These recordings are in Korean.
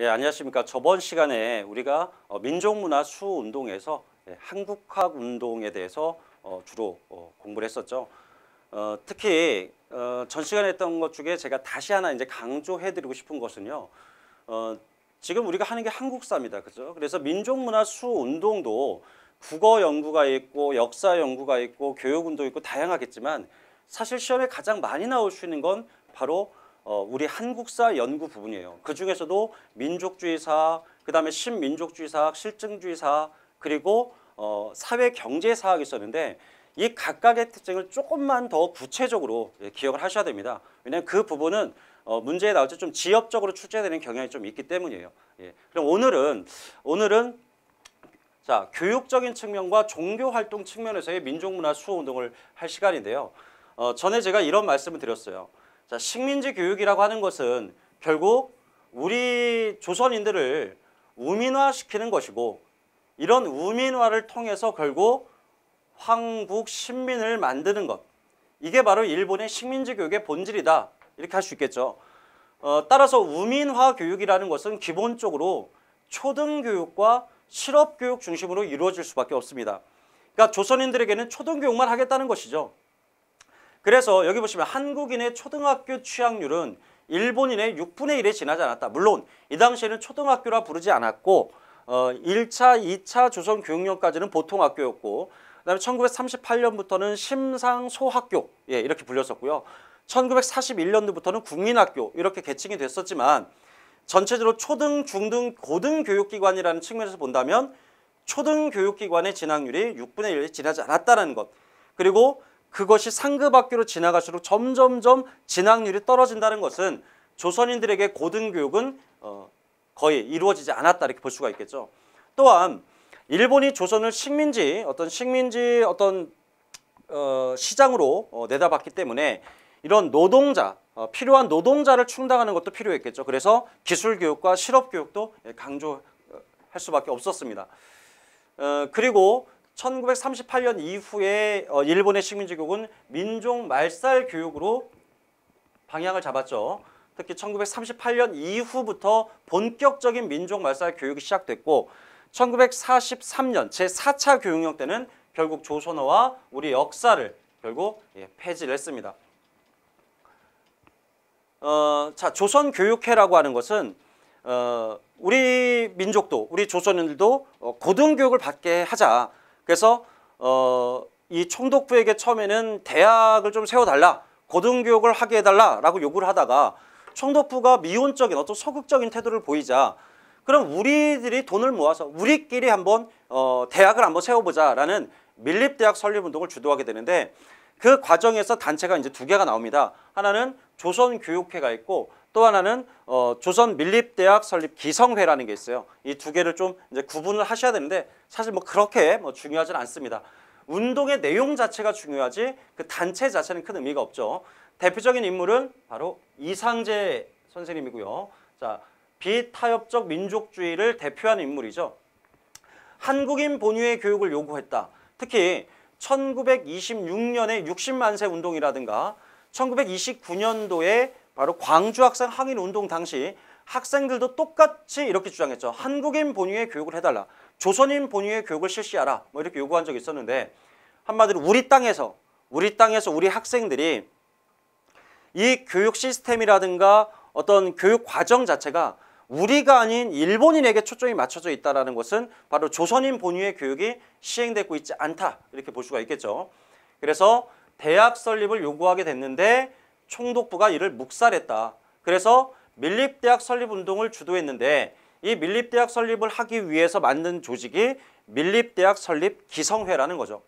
예, 안녕하십니까. 저번 시간에 우리가 어, 민족문화 수운동에서 예, 한국학 운동에 대해서 어, 주로 어, 공부를 했었죠. 특히 전 시간에 했던 것 중에 제가 다시 하나 이제 강조해드리고 싶은 것은요. 지금 우리가 하는 게 한국사입니다. 그죠? 그래서 민족문화 수운동도 국어 연구가 있고 역사 연구가 있고 교육 운동 있고 다양하겠지만 사실 시험에 가장 많이 나올 수 있는 건 바로 어, 우리 한국사 연구 부분이에요. 그 중에서도 민족주의사, 그 다음에 신민족주의사실증주의사 그리고 어, 사회경제사학이 있었는데 이 각각의 특징을 조금만 더 구체적으로 예, 기억을 하셔야 됩니다. 왜냐하면 그 부분은 어, 문제에 나올 때 좀지역적으로 출제되는 경향이 좀 있기 때문이에요. 예. 그럼 오늘은 오늘은 자 교육적인 측면과 종교활동 측면에서의 민족문화 수호운동을 할 시간인데요. 어, 전에 제가 이런 말씀을 드렸어요. 자, 식민지 교육이라고 하는 것은 결국 우리 조선인들을 우민화시키는 것이고 이런 우민화를 통해서 결국 황국 신민을 만드는 것 이게 바로 일본의 식민지 교육의 본질이다 이렇게 할 수 있겠죠 어, 따라서 우민화 교육이라는 것은 기본적으로 초등교육과 실업교육 중심으로 이루어질 수밖에 없습니다 그러니까 조선인들에게는 초등교육만 하겠다는 것이죠 그래서 여기 보시면 한국인의 초등학교 취학률은 일본인의 6분의 1에 지나지 않았다. 물론 이 당시에는 초등학교라 부르지 않았고 어, 1차, 2차 조선 교육령까지는 보통 학교였고 그다음에 1938년부터는 심상소학교 예, 이렇게 불렸었고요. 1941년도부터는 국민학교 이렇게 개칭이 됐었지만 전체적으로 초등, 중등, 고등 교육기관이라는 측면에서 본다면 초등 교육기관의 진학률이 6분의 1에 지나지 않았다는 것 그리고 그것이 상급 학교로 지나갈수록 점점점 진학률이 떨어진다는 것은 조선인들에게 고등교육은 어, 거의 이루어지지 않았다 이렇게 볼 수가 있겠죠. 또한 일본이 조선을 식민지 어떤 식민지 어떤 어, 시장으로 어, 내다봤기 때문에 이런 노동자 어, 필요한 노동자를 충당하는 것도 필요했겠죠. 그래서 기술 교육과 실업 교육도 예, 강조할 수밖에 없었습니다. 어, 그리고 1938년 이후에 어, 일본의 식민지국은 민족 말살 교육으로 방향을 잡았죠. 특히 1938년 이후부터 본격적인 민족 말살 교육이 시작됐고 1943년 제4차 교육령 때는 결국 조선어와 우리 역사를 결국 예, 폐지를 했습니다. 어, 자 조선교육회라고 하는 것은 어, 우리 민족도 우리 조선인들도 어, 고등교육을 받게 하자 그래서 어, 이 총독부에게 처음에는 대학을 좀 세워달라, 고등교육을 하게 해달라라고 요구를 하다가 총독부가 미온적인 어떤 소극적인 태도를 보이자 그럼 우리들이 돈을 모아서 우리끼리 한번 어, 대학을 한번 세워보자라는 밀립대학 설립운동을 주도하게 되는데 그 과정에서 단체가 이제 두 개가 나옵니다. 하나는 조선교육회가 있고 또 하나는 어, 조선 밀립대학 설립 기성회라는 게 있어요. 이 두 개를 좀 이제 구분을 하셔야 되는데 사실 뭐 그렇게 뭐 중요하진 않습니다. 운동의 내용 자체가 중요하지 그 단체 자체는 큰 의미가 없죠. 대표적인 인물은 바로 이상재 선생님이고요. 자, 비타협적 민족주의를 대표하는 인물이죠. 한국인 본위의 교육을 요구했다. 특히 1926년에 60만세 운동이라든가 1929년도에 바로 광주학생 항일운동 당시 학생들도 똑같이 이렇게 주장했죠. 한국인 본위의 교육을 해달라. 조선인 본위의 교육을 실시하라. 뭐 이렇게 요구한 적이 있었는데 한마디로 우리 땅에서 우리 땅에서 우리 학생들이 이 교육 시스템이라든가 어떤 교육 과정 자체가 우리가 아닌 일본인에게 초점이 맞춰져 있다는 것은 바로 조선인 본위의 교육이 시행되고 있지 않다 이렇게 볼 수가 있겠죠. 그래서 대학 설립을 요구하게 됐는데 총독부가 이를 묵살했다. 그래서 밀립대학 설립운동을 주도했는데 이 밀립대학 설립을 하기 위해서 만든 조직이 밀립대학 설립 기성회라는 거죠.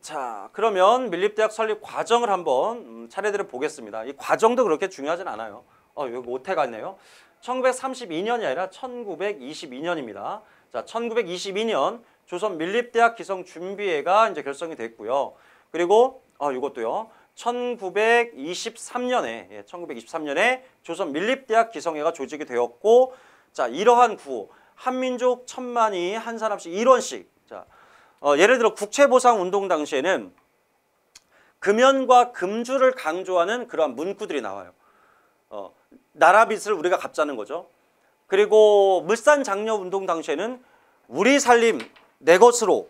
자 그러면 밀립대학 설립 과정을 한번 음, 차례대로 보겠습니다. 이 과정도 그렇게 중요하진 않아요. 어 여기 못해 갔네요. 1932년이 아니라 1922년입니다. 자 1922년 조선 밀립대학 기성 준비회가 이제 결성이 됐고요. 그리고 아, 이것도요. 1923년에 예, 1923년에 조선 밀립대학 기성회가 조직이 되었고 자 이러한 구호 한민족 천만이 한 사람씩 일원씩자 어, 예를 들어 국채보상운동 당시에는 금연과 금주를 강조하는 그러한 문구들이 나와요. 어, 나라 빚을 우리가 갚자는 거죠. 그리고 물산 장려 운동 당시에는 우리 살림 내 것으로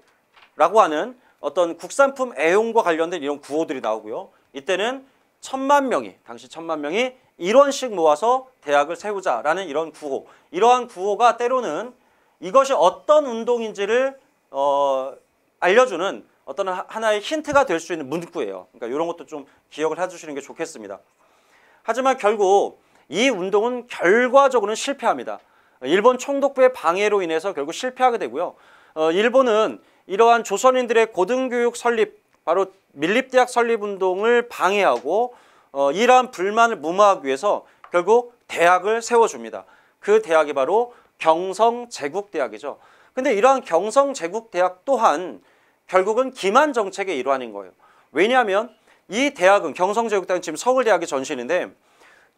라고 하는 어떤 국산품 애용과 관련된 이런 구호들이 나오고요. 이때는 천만 명이 당시 천만 명이 일원씩 모아서 대학을 세우자라는 이런 구호 이러한 구호가 때로는 이것이 어떤 운동인지를 어, 알려주는 어떤 하나의 힌트가 될 수 있는 문구예요. 그러니까 이런 것도 좀 기억을 해주시는 게 좋겠습니다. 하지만 결국 이 운동은 결과적으로는 실패합니다. 일본 총독부의 방해로 인해서 결국 실패하게 되고요. 어, 일본은 이러한 조선인들의 고등교육 설립, 바로 밀립대학 설립 운동을 방해하고 어, 이러한 불만을 무마하기 위해서 결국 대학을 세워줍니다. 그 대학이 바로 경성제국대학이죠. 근데 이러한 경성제국대학 또한 결국은 기만 정책의 일환인 거예요. 왜냐하면 이 대학은 경성제국대학은 지금 서울대학의 전신인데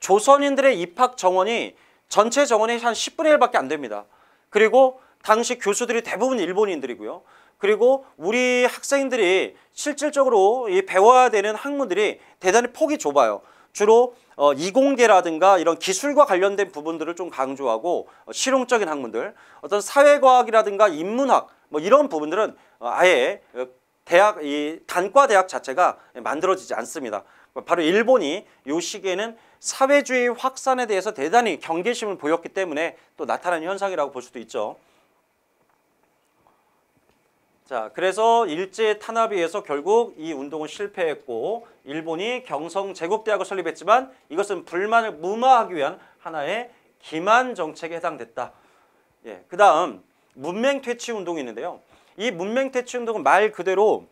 조선인들의 입학 정원이 전체 정원의 한 10분의 1밖에 안 됩니다. 그리고 당시 교수들이 대부분 일본인들이고요. 그리고 우리 학생들이 실질적으로 이 배워야 되는 학문들이 대단히 폭이 좁아요. 주로 어, 이공계라든가 이런 기술과 관련된 부분들을 좀 강조하고 어, 실용적인 학문들 어떤 사회과학이라든가 인문학 뭐 이런 부분들은 어, 아예 어, 대학 이 단과 대학 자체가 만들어지지 않습니다. 어, 바로 일본이 요 시기에는 사회주의 확산에 대해서 대단히 경계심을 보였기 때문에 또 나타난 현상이라고 볼 수도 있죠. 자, 그래서 일제 탄압에 의해서 결국 이 운동은 실패했고 일본이 경성 제국대학을 설립했지만 이것은 불만을 무마하기 위한 하나의 기만 정책에 해당됐다. 예, 그 다음 문맹 퇴치 운동이 있는데요. 이 문맹 퇴치 운동은 말 그대로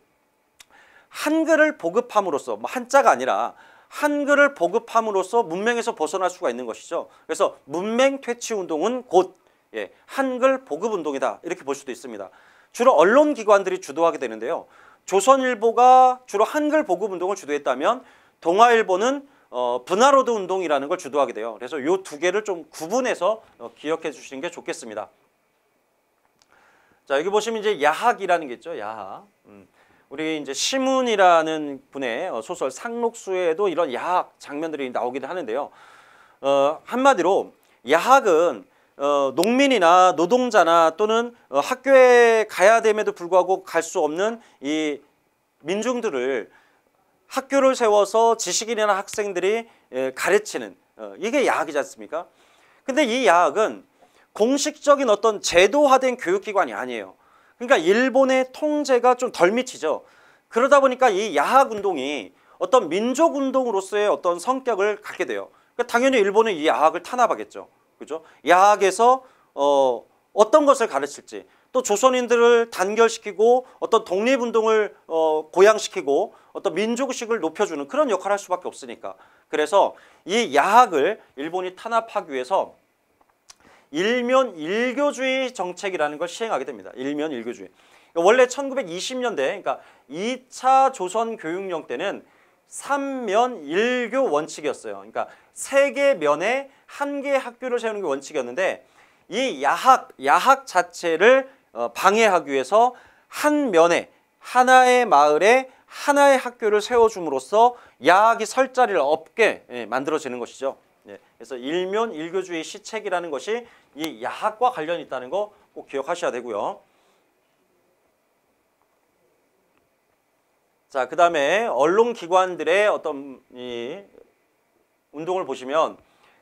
한글을 보급함으로써 뭐 한자가 아니라 한글을 보급함으로써 문맹에서 벗어날 수가 있는 것이죠. 그래서 문맹 퇴치 운동은 곧 예, 한글 보급 운동이다 이렇게 볼 수도 있습니다. 주로 언론 기관들이 주도하게 되는데요. 조선일보가 주로 한글 보급 운동을 주도했다면 동아일보는 어, 분화로드 운동이라는 걸 주도하게 돼요. 그래서 이 두 개를 좀 구분해서 어, 기억해 주시는 게 좋겠습니다. 자 여기 보시면 이제 야학이라는 게 있죠. 야학. 음. 우리 이제 시문이라는 분의 어, 소설 상록수에도 이런 야학 장면들이 나오기도 하는데요. 어, 한마디로 야학은 어, 농민이나 노동자나 또는 어, 학교에 가야 됨에도 불구하고 갈 수 없는 이 민중들을 학교를 세워서 지식인이나 학생들이 예, 가르치는 어, 이게 야학이지 않습니까? 근데 이 야학은 공식적인 어떤 제도화된 교육기관이 아니에요. 그러니까 일본의 통제가 좀 덜 미치죠. 그러다 보니까 이 야학 운동이 어떤 민족 운동으로서의 어떤 성격을 갖게 돼요. 그러니까 당연히 일본은 이 야학을 탄압하겠죠. 그죠? 야학에서 어, 어떤 것을 가르칠지 또 조선인들을 단결시키고 어떤 독립운동을 어, 고양시키고 어떤 민족식을 높여주는 그런 역할을 할 수밖에 없으니까 그래서 이 야학을 일본이 탄압하기 위해서 일면 일교주의 정책이라는 걸 시행하게 됩니다. 일면 일교주의. 원래 1920년대 그러니까 2차 조선 교육령 때는 삼면일교 원칙이었어요. 그러니까 세 개 면에 한 개의 학교를 세우는 게 원칙이었는데 이 야학, 야학 자체를 어, 방해하기 위해서 한 면에 하나의 마을에 하나의 학교를 세워줌으로써 야학이 설 자리를 없게 예, 만들어지는 것이죠. 예, 그래서 일면 일교주의 시책이라는 것이 이 야학과 관련이 있다는 거 꼭 기억하셔야 되고요. 자, 그 다음에 언론기관들의 어떤 이 운동을 보시면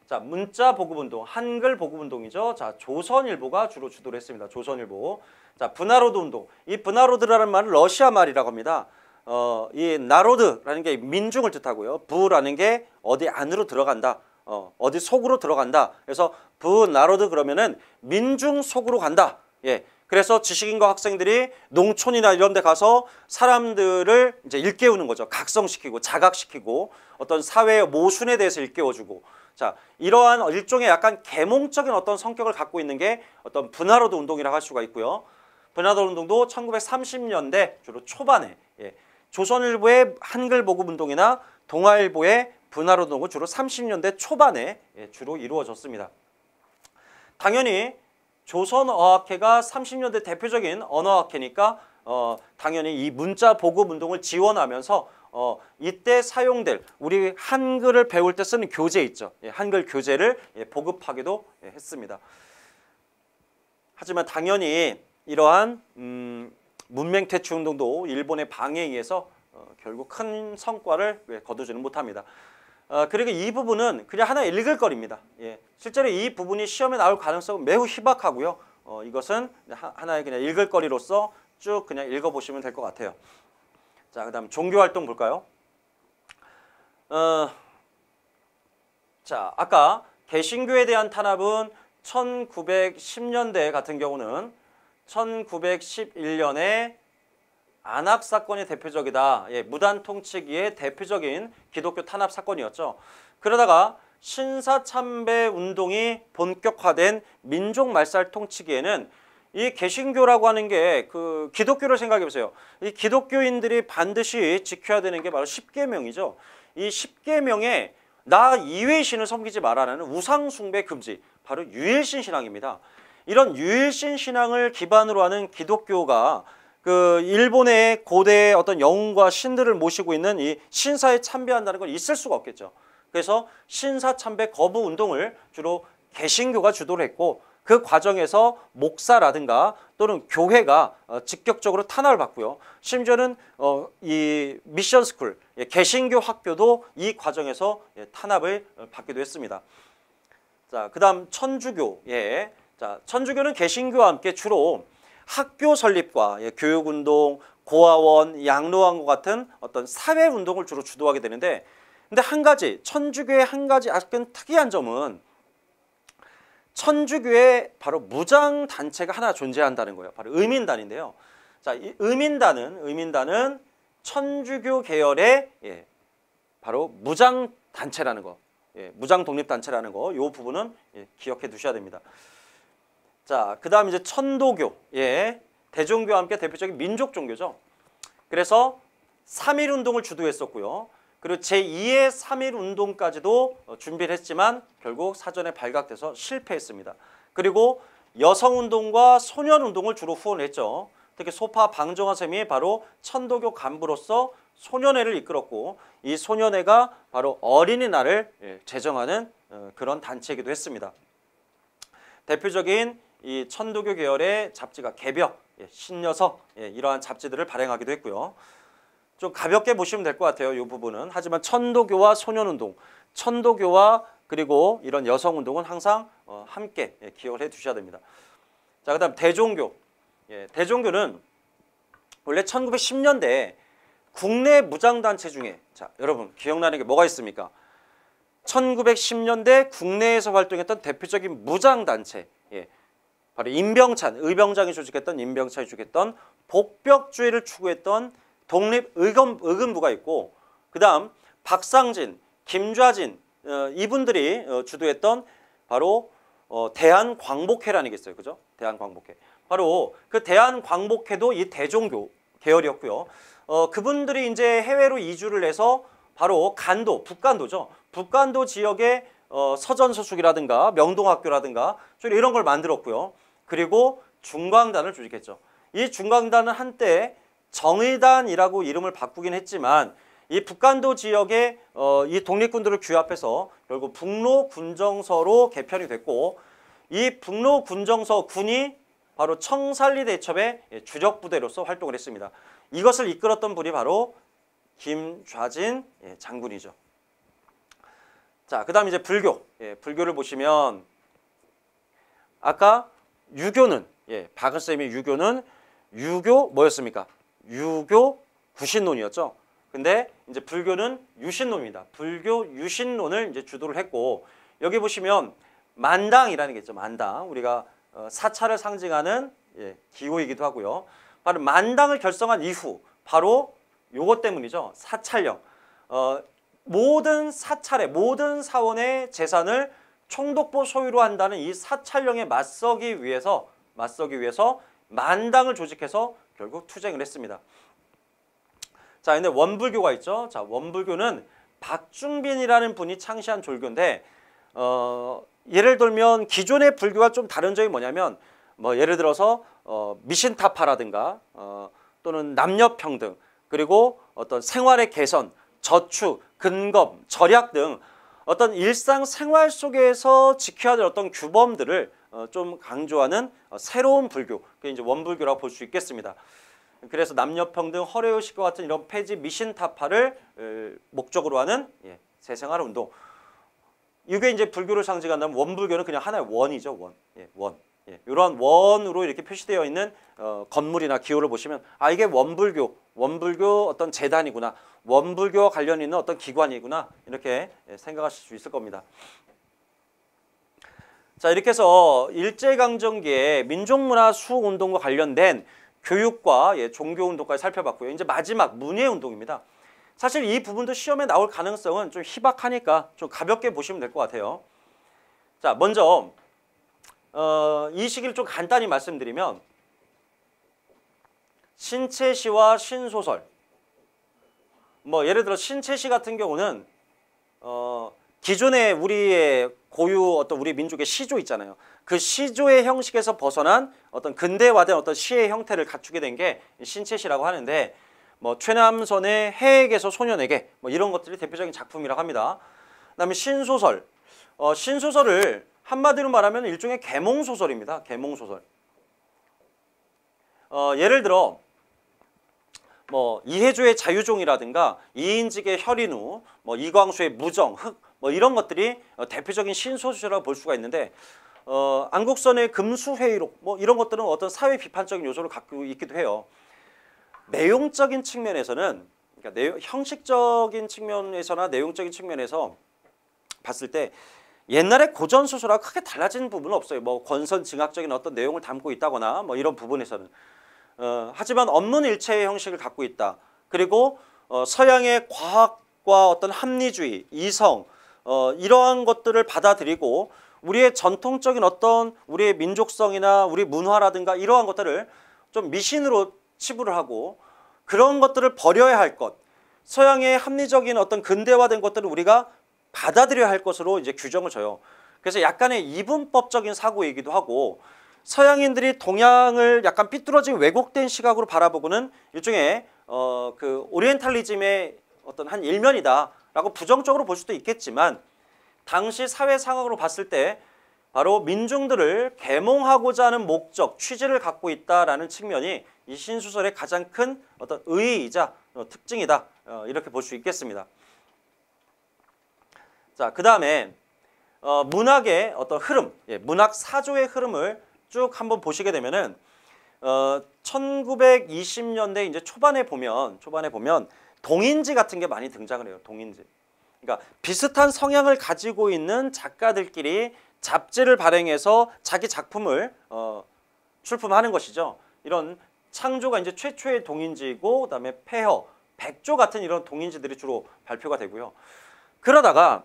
자, 문자 보급운동, 한글 보급운동이죠. 자, 조선일보가 주로 주도를 했습니다. 조선일보. 자, 분화로드 운동. 이 분화로드라는 말은 러시아 말이라고 합니다. 어, 이 나로드라는 게 민중을 뜻하고요. 부라는 게 어디 안으로 들어간다. 어, 어디 속으로 들어간다. 그래서 부 나로드 그러면은 민중 속으로 간다. 예. 그래서 지식인과 학생들이 농촌이나 이런 데 가서 사람들을 이제 일깨우는 거죠. 각성시키고 자각시키고 어떤 사회의 모순에 대해서 일깨워주고 자 이러한 일종의 약간 계몽적인 어떤 성격을 갖고 있는 게 어떤 분화로드 운동이라고 할 수가 있고요. 분화로드 운동도 1930년대 주로 초반에 예, 조선일보의 한글 보급 운동이나 동아일보의 분화로드 운동은 주로 30년대 초반에 예, 주로 이루어졌습니다. 당연히 조선어학회가 30년대 대표적인 언어학회니까 어, 당연히 이 문자 보급 운동을 지원하면서 어, 이때 사용될 우리 한글을 배울 때 쓰는 교재 있죠. 예, 한글 교재를 예, 보급하기도 예, 했습니다. 하지만 당연히 이러한 음, 문맹 퇴출 운동도 일본의 방해에 의해서 어, 결국 큰 성과를 거두지는 못합니다. 어, 그리고 이 부분은 그냥 하나 읽을 거리입니다. 예. 실제로 이 부분이 시험에 나올 가능성은 매우 희박하고요. 어, 이것은 하나의 그냥 읽을 거리로서 쭉 그냥 읽어보시면 될 것 같아요. 자, 그 다음 종교활동 볼까요? 어, 자, 아까 개신교에 대한 탄압은 1910년대 같은 경우는 1911년에 안학 사건이 대표적이다. 예, 무단 통치기의 대표적인 기독교 탄압 사건이었죠. 그러다가 신사참배 운동이 본격화된 민족 말살 통치기에는 이 개신교라고 하는 게 그 기독교를 생각해 보세요. 이 기독교인들이 반드시 지켜야 되는 게 바로 십계명이죠. 이 십계명에 나 이외의 신을 섬기지 말아라는 우상 숭배 금지, 바로 유일신 신앙입니다. 이런 유일신 신앙을 기반으로 하는 기독교가 그 일본의 고대의 어떤 영웅과 신들을 모시고 있는 이 신사에 참배한다는 건 있을 수가 없겠죠. 그래서 신사 참배 거부 운동을 주로 개신교가 주도를 했고 그 과정에서 목사라든가 또는 교회가 어, 직격적으로 탄압을 받고요. 심지어는 어, 이 미션 스쿨, 예, 개신교 학교도 이 과정에서 예, 탄압을 어, 받기도 했습니다. 자, 그다음 천주교. 예. 자, 천주교는 개신교와 함께 주로 학교 설립과 예, 교육운동, 고아원, 양로원과 같은 어떤 사회운동을 주로 주도하게 되는데 근데 한 가지, 천주교의 한 가지 약간 특이한 점은 천주교의 바로 무장단체가 하나 존재한다는 거예요. 바로 의민단인데요. 자, 이 의민단은, 의민단은 천주교 계열의 예, 바로 무장단체라는 거, 예, 무장독립단체라는 거, 요 부분은 예, 기억해 두셔야 됩니다. 자, 그 다음 이제 천도교. 예. 대종교와 함께 대표적인 민족 종교죠. 그래서 3일 운동을 주도했었고요. 그리고 제2의 3일 운동까지도 어, 준비를 했지만 결국 사전에 발각돼서 실패했습니다. 그리고 여성운동과 소년운동을 주로 후원했죠. 특히 소파 방정화 쌤이 바로 천도교 간부로서 소년회를 이끌었고 이 소년회가 바로 어린이날을 예, 제정하는 어, 그런 단체이기도 했습니다. 대표적인 이 천도교 계열의 잡지가 개벽, 예, 신녀석 예, 이러한 잡지들을 발행하기도 했고요. 좀 가볍게 보시면 될 것 같아요. 이 부분은. 하지만 천도교와 소년운동, 천도교와 그리고 이런 여성운동은 항상 어, 함께 예, 기억을 해두셔야 됩니다. 자, 그 다음 대종교. 예, 대종교는 원래 1910년대에 국내 무장단체 중에 자 여러분 기억나는 게 뭐가 있습니까? 1910년대 국내에서 활동했던 대표적인 무장단체 예, 바로 임병찬, 의병장이 조직했던 임병찬이 조직했던 복벽주의를 추구했던 독립의금부가 있고 그 다음 박상진, 김좌진 어, 이분들이 어, 주도했던 바로 어, 대한광복회라는 게 있어요. 그죠? 대한광복회. 바로 그 대한광복회도 이 대종교 계열이었고요. 어, 그분들이 이제 해외로 이주를 해서 바로 간도, 북간도죠. 북간도 지역에 어, 서전서숙이라든가 명동학교라든가 이런 걸 만들었고요. 그리고 중광단을 조직했죠. 이 중광단은 한때 정의단이라고 이름을 바꾸긴 했지만 이북한도지역에 어, 이 독립군들을 규합해서 결국 북로군정서로 개편이 됐고 이 북로군정서 군이 바로 청산리 대첩의 주력부대로서 활동을 했습니다. 이것을 이끌었던 분이 바로 김좌진 예, 장군이죠. 자, 그 다음 이제 불교. 예, 불교를 보시면 아까 유교는 예, 박은쌤이 유교는 유교 뭐였습니까? 유교 구신론이었죠. 근데 이제 불교는 유신론입니다. 불교 유신론을 이제 주도를 했고 여기 보시면 만당이라는 게 있죠. 만당. 우리가 어, 사찰을 상징하는 예, 기호이기도 하고요. 바로 만당을 결성한 이후 바로 요것 때문이죠. 사찰령. 어, 모든 사찰의 모든 사원의 재산을 총독부 소유로 한다는 이 사찰령에 맞서기 위해서 맞서기 위해서 만당을 조직해서 결국 투쟁을 했습니다. 자, 근데 원불교가 있죠. 자, 원불교는 박중빈이라는 분이 창시한 졸교인데 어, 예를 들면 기존의 불교와 좀 다른 점이 뭐냐면 뭐 예를 들어서 어, 미신타파라든가 어, 또는 남녀평등 그리고 어떤 생활의 개선 저축, 근검, 절약 등 어떤 일상생활 속에서 지켜야 될 어떤 규범들을 어, 좀 강조하는 어, 새로운 불교, 그 이제 원불교라고 볼 수 있겠습니다. 그래서 남녀평등, 허례의식과 같은 이런 폐지 미신타파를 목적으로 하는 예, 새생활 운동. 이게 이제 불교를 상징한다면 원불교는 그냥 하나의 원이죠, 원. 예, 원. 예, 이러한 원으로 이렇게 표시되어 있는 어, 건물이나 기호를 보시면 아 이게 원불교 원불교 어떤 재단이구나. 원불교와 관련 있는 어떤 기관이구나. 이렇게 생각하실 수 있을 겁니다. 자 이렇게 해서 일제강점기에 민족문화 수운동과 호 관련된 교육과 예, 종교운동까지 살펴봤고요. 이제 마지막 문예운동입니다. 사실 이 부분도 시험에 나올 가능성은 좀 희박하니까 좀 가볍게 보시면 될 것 같아요. 자 먼저 어, 이 시기를 좀 간단히 말씀드리면 신체시와 신소설 뭐 예를 들어 신체시 같은 경우는 어 기존의 우리의 고유 어떤 우리 민족의 시조 있잖아요. 그 시조의 형식에서 벗어난 어떤 근대화된 어떤 시의 형태를 갖추게 된 게 신체시라고 하는데 뭐 최남선의 해에게서 소년에게 뭐 이런 것들이 대표적인 작품이라고 합니다. 그다음에 신소설. 어, 신소설을 한마디로 말하면 일종의 계몽 소설입니다. 계몽 소설. 어, 예를 들어 뭐 이해조의 자유종이라든가 이인직의 혈인우, 뭐 이광수의 무정, 흑, 뭐 이런 것들이 어, 대표적인 신소설이라고 볼 수가 있는데 어, 안국선의 금수회의록 뭐 이런 것들은 어떤 사회 비판적인 요소를 갖고 있기도 해요. 내용적인 측면에서는 그러니까 내용, 형식적인 측면에서나 내용적인 측면에서 봤을 때 옛날에 고전 소설하고 크게 달라진 부분은 없어요. 뭐 권선 증학적인 어떤 내용을 담고 있다거나 뭐 이런 부분에서는 어, 하지만 없는 일체의 형식을 갖고 있다. 그리고 어, 서양의 과학과 어떤 합리주의, 이성 어, 이러한 것들을 받아들이고 우리의 전통적인 어떤 우리의 민족성이나 우리 문화라든가 이러한 것들을 좀 미신으로 치부를 하고 그런 것들을 버려야 할 것, 서양의 합리적인 어떤 근대화된 것들을 우리가 받아들여야 할 것으로 이제 규정을 줘요. 그래서 약간의 이분법적인 사고이기도 하고 서양인들이 동양을 약간 삐뚤어진 왜곡된 시각으로 바라보고는 일종의 어, 그 오리엔탈리즘의 어떤 한 일면이다라고 부정적으로 볼 수도 있겠지만 당시 사회 상황으로 봤을 때 바로 민중들을 계몽하고자 하는 목적, 취지를 갖고 있다라는 측면이 이 신수설의 가장 큰 어떤 의의이자 어, 특징이다 어, 이렇게 볼 수 있겠습니다. 자, 그 다음에 어, 문학의 어떤 흐름, 예, 문학 사조의 흐름을 쭉 한번 보시게 되면은 어 1920년대 이제 초반에 보면 초반에 보면 동인지 같은 게 많이 등장을 해요. 동인지. 그러니까 비슷한 성향을 가지고 있는 작가들끼리 잡지를 발행해서 자기 작품을 어 출품하는 것이죠. 이런 창조가 이제 최초의 동인지이고 그다음에 폐허, 백조 같은 이런 동인지들이 주로 발표가 되고요. 그러다가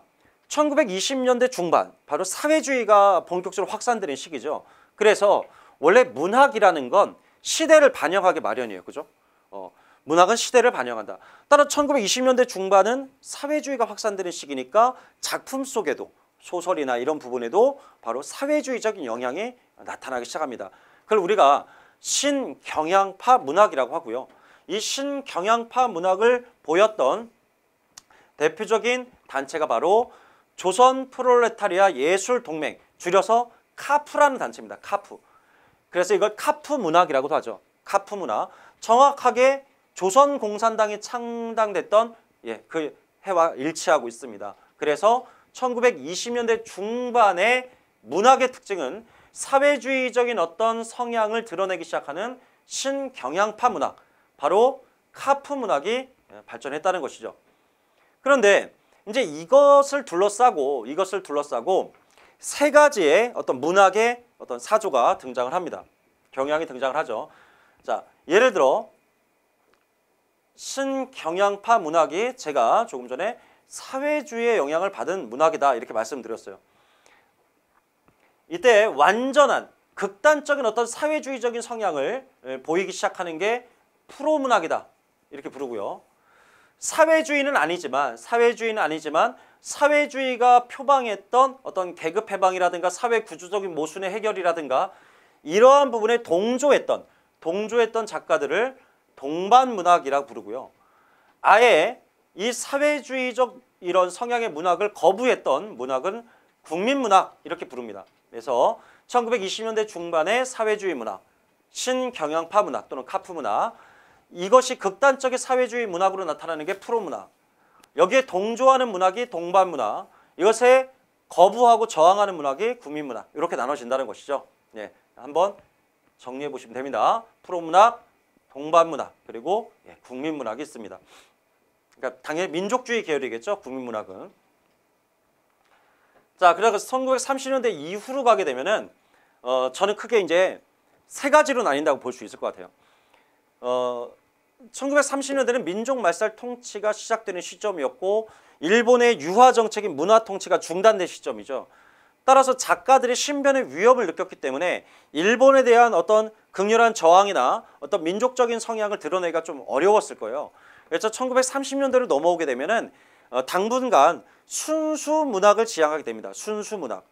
1920년대 중반 바로 사회주의가 본격적으로 확산되는 시기죠. 그래서 원래 문학이라는 건 시대를 반영하기 마련이에요. 그죠? 어, 문학은 시대를 반영한다. 따라 1920년대 중반은 사회주의가 확산되는 시기니까 작품 속에도 소설이나 이런 부분에도 바로 사회주의적인 영향이 나타나기 시작합니다. 그걸 우리가 신경향파 문학이라고 하고요. 이 신경향파 문학을 보였던 대표적인 단체가 바로 조선 프롤레타리아 예술 동맹 줄여서 카프라는 단체입니다. 카프. 그래서 이걸 카프 문학이라고도 하죠. 카프 문학. 정확하게 조선 공산당이 창당됐던 예, 그 해와 일치하고 있습니다. 그래서 1920년대 중반에 문학의 특징은 사회주의적인 어떤 성향을 드러내기 시작하는 신경향파 문학, 바로 카프 문학이 예, 발전했다는 것이죠. 그런데 이제 이것을 둘러싸고 이것을 둘러싸고 세 가지의 어떤 문학의 어떤 사조가 등장을 합니다. 경향이 등장을 하죠. 자, 예를 들어 신경향파 문학이 제가 조금 전에 사회주의의 영향을 받은 문학이다 이렇게 말씀드렸어요. 이때 완전한 극단적인 어떤 사회주의적인 성향을 예, 보이기 시작하는 게 프로문학이다 이렇게 부르고요. 사회주의는 아니지만 사회주의는 아니지만 사회주의가 표방했던 어떤 계급 해방이라든가 사회 구조적인 모순의 해결이라든가 이러한 부분에 동조했던 동조했던 작가들을 동반문학이라 고 부르고요. 아예 이 사회주의적 이런 성향의 문학을 거부했던 문학은 국민문학 이렇게 부릅니다. 그래서 1920년대 중반의 사회주의 문학, 신경향파 문학 또는 카프 문학 이것이 극단적인 사회주의 문학으로 나타나는 게 프로문학 여기에 동조하는 문학이 동반 문학, 이것에 거부하고 저항하는 문학이 국민 문학 이렇게 나눠진다는 것이죠. 예, 한번 정리해 보시면 됩니다. 프로 문학, 동반 문학 그리고 예, 국민 문학이 있습니다. 그러니까 당연히 민족주의 계열이겠죠. 국민 문학은. 자, 그래서 1930년대 이후로 가게 되면은 어, 저는 크게 이제 세 가지로 나뉜다고 볼 수 있을 것 같아요. 어, 1930년대는 민족 말살 통치가 시작되는 시점이었고 일본의 유화 정책인 문화 통치가 중단된 시점이죠. 따라서 작가들이 신변의 위협을 느꼈기 때문에 일본에 대한 어떤 극렬한 저항이나 어떤 민족적인 성향을 드러내기가 좀 어려웠을 거예요. 그래서 1930년대로 넘어오게 되면은 어, 당분간 순수 문학을 지향하게 됩니다. 순수 문학.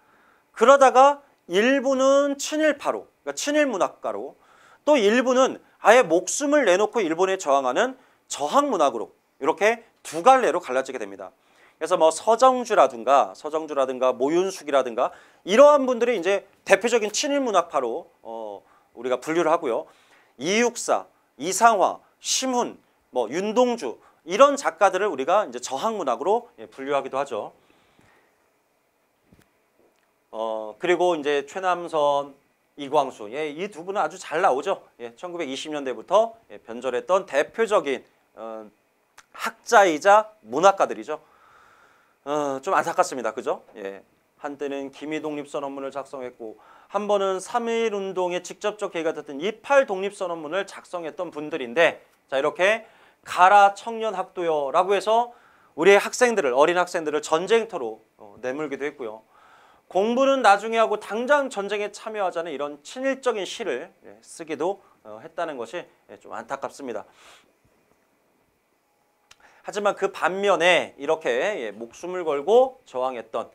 그러다가 일부는 친일파로, 그러니까 친일 문학가로 또 일부는 아예 목숨을 내놓고 일본에 저항하는 저항 문학으로 이렇게 두 갈래로 갈라지게 됩니다. 그래서 뭐 서정주라든가 서정주라든가 모윤숙이라든가 이러한 분들이 이제 대표적인 친일 문학파로 어, 우리가 분류를 하고요. 이육사, 이상화, 심훈, 뭐 윤동주 이런 작가들을 우리가 이제 저항 문학으로 예, 분류하기도 하죠. 어, 그리고 이제 최남선, 이광수 예, 이 두 분은 아주 잘 나오죠. 예, 1920년대부터 예, 변절했던 대표적인 어, 학자이자 문학가들이죠. 어, 좀 안타깝습니다. 그죠? 예, 한때는 기미독립선언문을 작성했고 한 번은 3.1운동에 직접적 계기가 됐던 28독립선언문을 작성했던 분들인데 자 이렇게 가라 청년학도여라고 해서 우리의 학생들을 어린 학생들을 전쟁터로 어, 내몰기도 했고요. 공부는 나중에 하고 당장 전쟁에 참여하자는 이런 친일적인 시를 예, 쓰기도 어, 했다는 것이 예, 좀 안타깝습니다. 하지만 그 반면에 이렇게 예, 목숨을 걸고 저항했던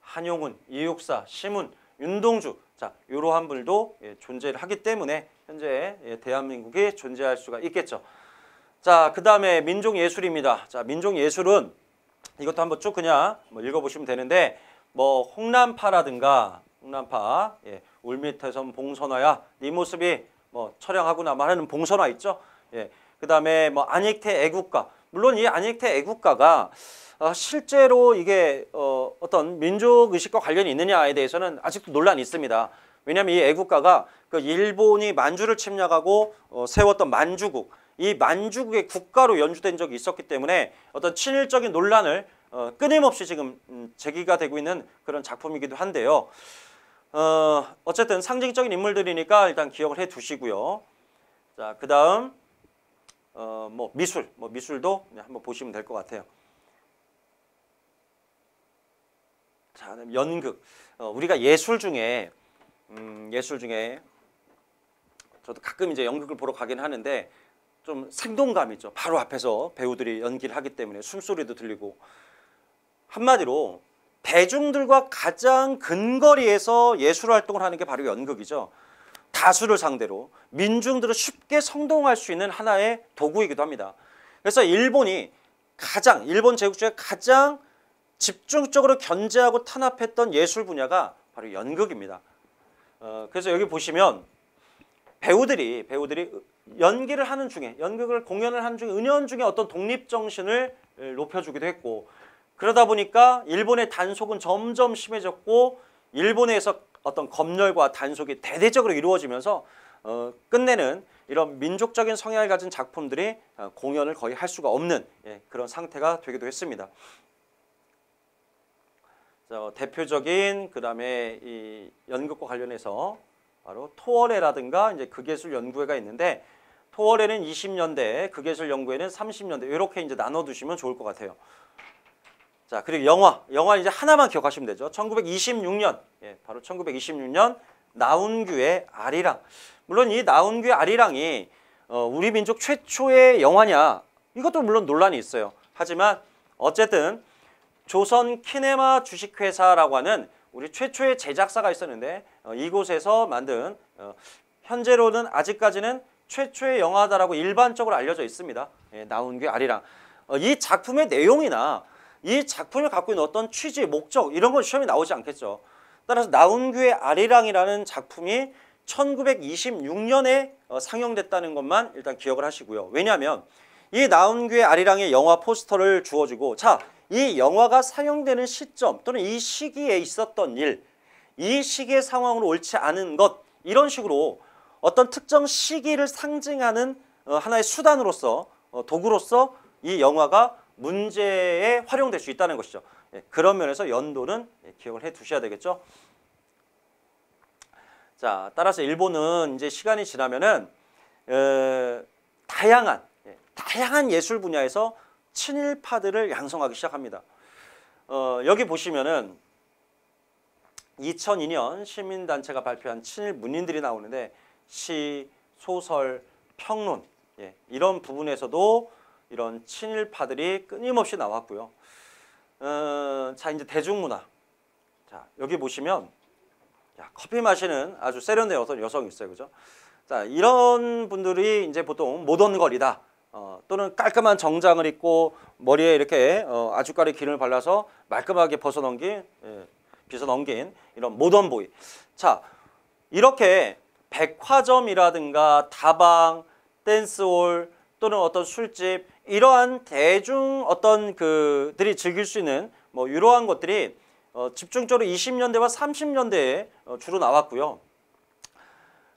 한용운, 이육사, 심운, 윤동주 자 이러한 분들도 존재를 하기 때문에 현재 대한민국이 존재할 수가 있겠죠. 자그 다음에 민족예술입니다. 자 민족예술은 이것도 한번 쭉 그냥 뭐 읽어보시면 되는데 뭐 홍남파라든가 홍남파 예, 울밑에선 봉선화야 네 모습이 뭐촬영하구나 말하는 봉선화 있죠. 예, 그 다음에 뭐 안익태 애국가 물론 이 안익태 애국가가 어, 실제로 이게 어, 어떤 민족 의식과 관련이 있느냐에 대해서는 아직도 논란이 있습니다. 왜냐하면 이 애국가가 그 일본이 만주를 침략하고 어, 세웠던 만주국 이 만주국의 국가로 연주된 적이 있었기 때문에 어떤 친일적인 논란을 어, 끊임없이 지금 음, 제기가 되고 있는 그런 작품이기도 한데요. 어, 어쨌든 상징적인 인물들이니까 일단 기억을 해두시고요. 자, 그 다음 어, 뭐 미술, 뭐 미술도 한번 보시면 될 것 같아요. 자, 연극. 어, 우리가 예술 중에 음, 예술 중에 저도 가끔 이제 연극을 보러 가긴 하는데 좀 생동감 있죠. 바로 앞에서 배우들이 연기를 하기 때문에 숨소리도 들리고 한마디로 대중들과 가장 근거리에서 예술 활동을 하는 게 바로 연극이죠. 다수를 상대로 민중들을 쉽게 성동할 수 있는 하나의 도구이기도 합니다. 그래서 일본이 가장 일본 제국 중에 가장 집중적으로 견제하고 탄압했던 예술 분야가 바로 연극입니다. 어, 그래서 여기 보시면 배우들이 배우들이 연기를 하는 중에 연극을 공연을 하는 중에 은연 중에 어떤 독립 정신을 높여주기도 했고 그러다 보니까 일본의 단속은 점점 심해졌고 일본에서 어떤 검열과 단속이 대대적으로 이루어지면서 어, 끝내는 이런 민족적인 성향을 가진 작품들이 어, 공연을 거의 할 수가 없는 예, 그런 상태가 되기도 했습니다. 자, 대표적인 그 다음에 이 연극과 관련해서 바로 토월회라든가 이제 극예술 연구회가 있는데 토월회는 20년대, 극예술 연구회는 30년대 이렇게 이제 나눠두시면 좋을 것 같아요. 자, 그리고 영화. 영화 이제 하나만 기억하시면 되죠. 1926년. 예, 바로 1926년 나운규의 아리랑. 물론 이 나운규의 아리랑이 어, 우리 민족 최초의 영화냐. 이것도 물론 논란이 있어요. 하지만 어쨌든 조선 키네마 주식회사라고 하는 우리 최초의 제작사가 있었는데 어, 이곳에서 만든 어, 현재로는 아직까지는 최초의 영화다라고 일반적으로 알려져 있습니다. 예, 나운규 아리랑. 어, 이 작품의 내용이나 이작품을 갖고 있는 어떤 취지, 목적 이런 건시험에 나오지 않겠죠. 따라서 나운규의 아리랑이라는 작품이 1926년에 어, 상영됐다는 것만 일단 기억을 하시고요. 왜냐하면 이나운규의 아리랑의 영화 포스터를 주어주고 자, 이 영화가 상영되는 시점 또는 이 시기에 있었던 일, 이 시기의 상황으로 옳지 않은 것 이런 식으로 어떤 특정 시기를 상징하는 어, 하나의 수단으로서 어, 도구로서 이 영화가 문제에 활용될 수 있다는 것이죠. 예, 그런 면에서 연도는 예, 기억을 해두셔야 되겠죠. 자, 따라서 일본은 이제 시간이 지나면은 에, 다양한 예, 다양한 예술 분야에서 친일파들을 양성하기 시작합니다. 어, 여기 보시면은 2002년 시민단체가 발표한 친일 문인들이 나오는데 시, 소설, 평론 예, 이런 부분에서도 이런 친일파들이 끊임없이 나왔고요. 음, 자 이제 대중문화. 자 여기 보시면 야, 커피 마시는 아주 세련된 어떤 여성이 있어요, 그죠? 자 이런 분들이 이제 보통 모던걸이다. 어, 또는 깔끔한 정장을 입고 머리에 이렇게 어, 아주까리 기름을 발라서 말끔하게 벗어넘긴 예, 빗어넘긴 이런 모던보이 자 이렇게 백화점이라든가 다방, 댄스홀 또는 어떤 술집 이러한 대중 어떤 그들이 즐길 수 있는 뭐 이러한 것들이 어, 집중적으로 20년대와 30년대에 어, 주로 나왔고요.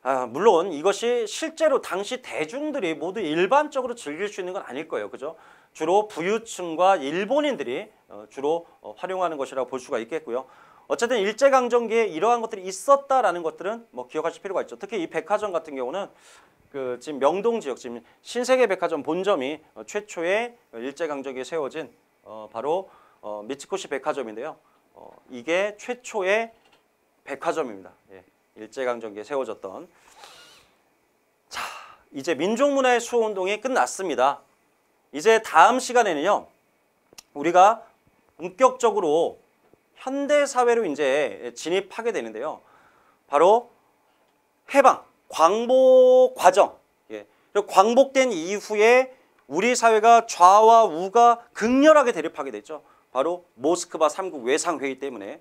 아, 물론 이것이 실제로 당시 대중들이 모두 일반적으로 즐길 수 있는 건 아닐 거예요. 그죠? 주로 부유층과 일본인들이 어, 주로 어, 활용하는 것이라고 볼 수가 있겠고요. 어쨌든 일제강점기에 이러한 것들이 있었다라는 것들은 뭐 기억하실 필요가 있죠. 특히 이 백화점 같은 경우는 그 지금 명동 지역 지금 신세계백화점 본점이 어, 최초의 일제강점기에 세워진 어, 바로 어, 미츠코시 백화점인데요. 어, 이게 최초의 백화점입니다. 예, 일제강점기에 세워졌던 자 이제 민족문화의 수호운동이 끝났습니다. 이제 다음 시간에는요. 우리가 본격적으로 현대사회로 이제 진입하게 되는데요. 바로 해방, 광복 과정, 예. 광복된 이후에 우리 사회가 좌와 우가 극렬하게 대립하게 됐죠. 바로 모스크바 삼국 외상회의 때문에.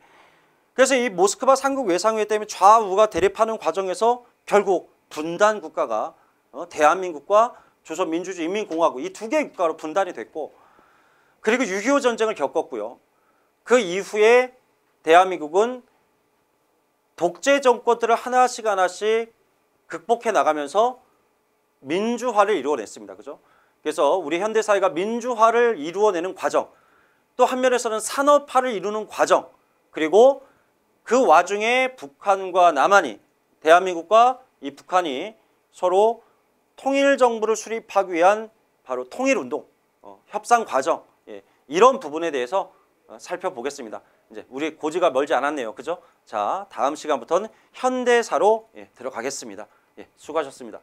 그래서 이 모스크바 삼국 외상회의 때문에 좌우가 대립하는 과정에서 결국 분단 국가가 어, 대한민국과 조선민주주의인민공화국 이 두 개의 국가로 분단이 됐고 그리고 6.25 전쟁을 겪었고요. 그 이후에 대한민국은 독재 정권들을 하나씩 하나씩 극복해 나가면서 민주화를 이루어냈습니다. 그죠? 그래서 우리 현대 사회가 민주화를 이루어내는 과정, 또 한면에서는 산업화를 이루는 과정, 그리고 그 와중에 북한과 남한이 대한민국과 이 북한이 서로 통일 정부를 수립하기 위한 바로 통일 운동, 어, 협상 과정 예, 이런 부분에 대해서 어, 살펴보겠습니다. 이제 우리 고지가 멀지 않았네요. 그죠? 자, 다음 시간부터는 현대사로 예, 들어가겠습니다. 예, 수고하셨습니다.